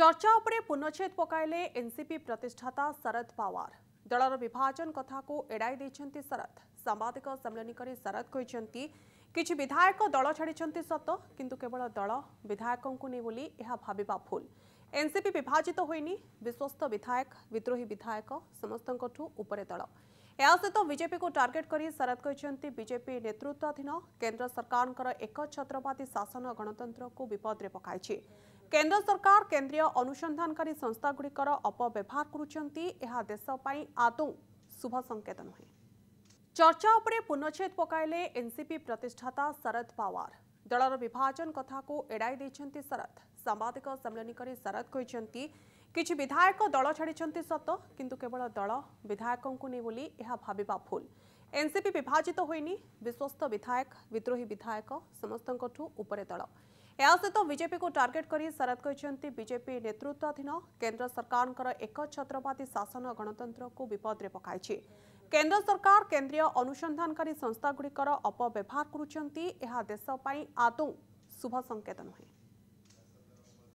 ચર્ચા ઉપરે પુનઃછેદ પકાઇલે એનસીપી પ્રતિષ્ઠાતા શરદ પાવાર દળર વિભાજન કથાકુ એડાઈ દેઇછંતી શરદ સાંબાદિક ସମ୍ମିଳନୀ କରି ଶରଦ କହିଛନ୍ତି କିଛି ବିଧାୟକ ଦଳ ଛାଡ଼ିଛନ୍ତି ସତ କିନ୍ତୁ କେବଳ ଦଳ ବିଧାୟକଙ୍କୁ ନେଇ ବୋଲି ଏହା ଭାବିବା ଭୁଲ ଏନ୍ସିପି ବିଭାଜିତ ହୋଇନି ବିଶ୍ୱସ୍ତ ବିଧାୟକ ବିଦ୍ରୋହୀ ବିଧାୟକ ସମସ୍ତଙ୍କଠୁ ଉପରେ ଦଳ ଏହା ସହିତ ବିଜେପିକୁ ଟାର୍ଗେଟ୍ କରି ଶରଦ କହିଛନ୍ତି ବିଜେପି ନେତୃତ୍ୱାଧୀନ କେନ୍ଦ୍ର ସରକାରଙ୍କର ଏକଛତ୍ରବାଦୀ ଶାସନ ଗଣତନ୍ତ୍ରକୁ ବିପଦରେ ପକାଇଛି কেন্দ্র সরকার কেন্দ্রীয় অনুসন্ধানকারী সংস্থাগুলিকর অপব্যবহার করছেন এহা দেশ পাই আদৌ শুভ সংকেত নুহে চর্চা উপরে পূর্ণচ্ছেদ পকাইলে এনসিপি প্রতিষ্ঠাতা শরদ পাওয়ার দলর বিভাজন কথাকু এড়াই দিয়েছেন শরদ সাংবাদিক সম্মেলনী করে শরদ কিন্তু কিছু বিধায়ক দল ছাড়িছেন সত কিন্তু কেবল দল বিধায়কঙ্কু নেই বলি এহা ভাবিবা ভুল এনসিপি বিভাজিত হয়নি বিশ্বস্ত বিধায়ক বিদ্রোহী বিধায়ক সমস্তঙ্কঠু উপরে দল ଏହା ସହିତ ବିଜେପିକୁ ଟାର୍ଗେଟ୍ କରି ଶରଦ କହିଛନ୍ତି ବିଜେପି ନେତୃତ୍ୱାଧୀନ କେନ୍ଦ୍ର ସରକାରଙ୍କର ଏକ ଛତ୍ରବାଦୀ ଶାସନ ଗଣତନ୍ତ୍ରକୁ ବିପଦରେ ପକାଇଛି କେନ୍ଦ୍ର ସରକାର କେନ୍ଦ୍ରୀୟ ଅନୁସନ୍ଧାନକାରୀ ସଂସ୍ଥାଗୁଡ଼ିକର ଅପବ୍ୟବହାର କରୁଛନ୍ତି ଏହା ଦେଶ ପାଇଁ ଆଦୌ ଶୁଭ ସଂକେତ ନୁହେଁ